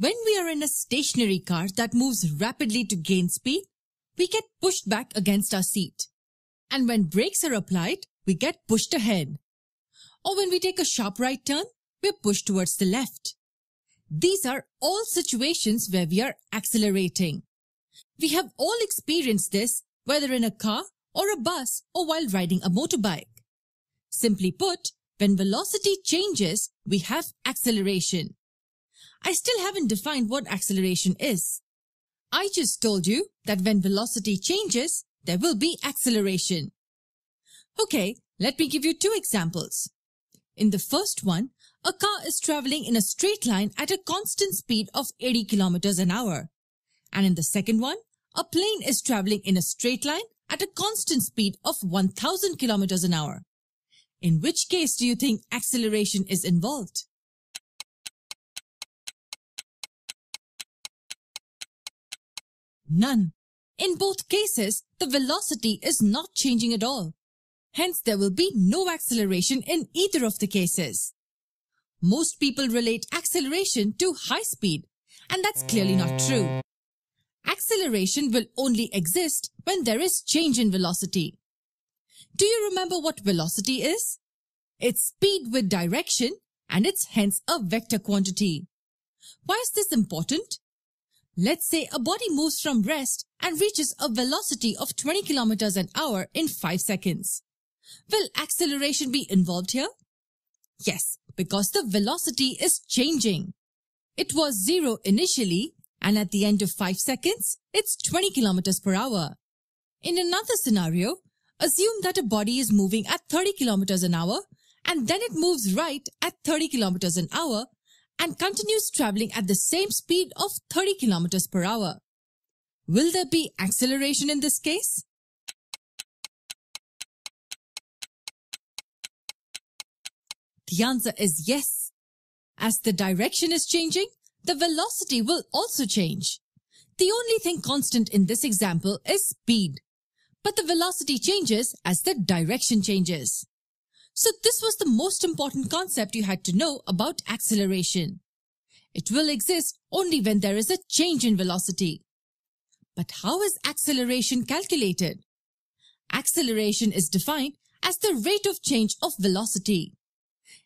When we are in a stationary car that moves rapidly to gain speed, we get pushed back against our seat. And when brakes are applied, we get pushed ahead. Or when we take a sharp right turn, we're pushed towards the left. These are all situations where we are accelerating. We have all experienced this, whether in a car or a bus or while riding a motorbike. Simply put, when velocity changes, we have acceleration. I still haven't defined what acceleration is. I just told you that when velocity changes, there will be acceleration. Okay, let me give you two examples. In the first one, a car is traveling in a straight line at a constant speed of 80 kilometers an hour. And in the second one, a plane is traveling in a straight line at a constant speed of 1000 kilometers an hour. In which case do you think acceleration is involved? none. In both cases, the velocity is not changing at all. Hence, there will be no acceleration in either of the cases. Most people relate acceleration to high speed, and that's clearly not true. Acceleration will only exist when there is change in velocity. Do you remember what velocity is? It's speed with direction, and it's hence a vector quantity. Why is this important? Let's say a body moves from rest and reaches a velocity of 20 kilometers an hour in 5 seconds. Will acceleration be involved here? Yes, because the velocity is changing. It was 0 initially and at the end of 5 seconds, it's 20 kilometers per hour. In another scenario, assume that a body is moving at 30 kilometers an hour and then it moves right at 30 kilometers an hour and continues traveling at the same speed of 30 km per hour. Will there be acceleration in this case? The answer is yes. As the direction is changing, the velocity will also change. The only thing constant in this example is speed. But the velocity changes as the direction changes. So this was the most important concept you had to know about acceleration. It will exist only when there is a change in velocity. But how is acceleration calculated? Acceleration is defined as the rate of change of velocity.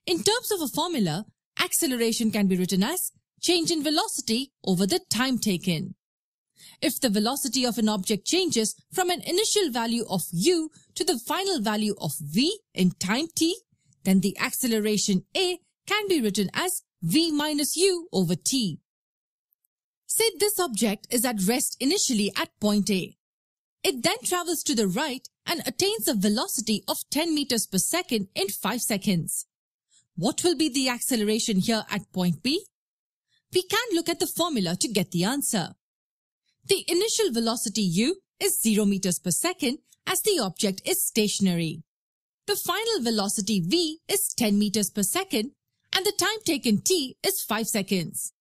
In terms of a formula, acceleration can be written as change in velocity over the time taken if the velocity of an object changes from an initial value of u to the final value of v in time t, then the acceleration a can be written as v minus u over t. Say this object is at rest initially at point A. It then travels to the right and attains a velocity of 10 meters per second in 5 seconds. What will be the acceleration here at point B? We can look at the formula to get the answer. The initial velocity u is 0 meters per second as the object is stationary. The final velocity v is 10 meters per second and the time taken t is 5 seconds.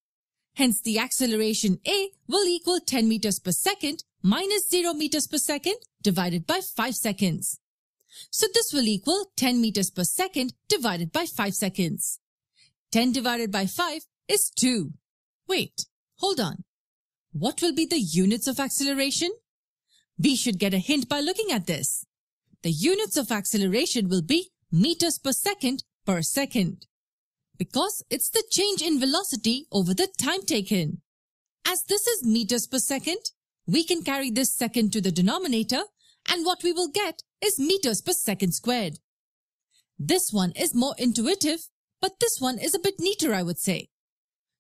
Hence the acceleration a will equal 10 meters per second minus 0 meters per second divided by 5 seconds. So this will equal 10 meters per second divided by 5 seconds. 10 divided by 5 is 2. Wait, hold on. What will be the units of acceleration? We should get a hint by looking at this. The units of acceleration will be meters per second per second because it's the change in velocity over the time taken. As this is meters per second, we can carry this second to the denominator and what we will get is meters per second squared. This one is more intuitive, but this one is a bit neater, I would say.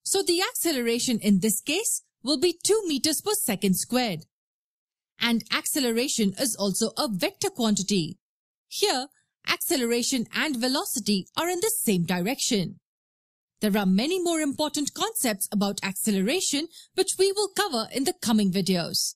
So the acceleration in this case will be 2 meters per second squared. And acceleration is also a vector quantity. Here, acceleration and velocity are in the same direction. There are many more important concepts about acceleration which we will cover in the coming videos.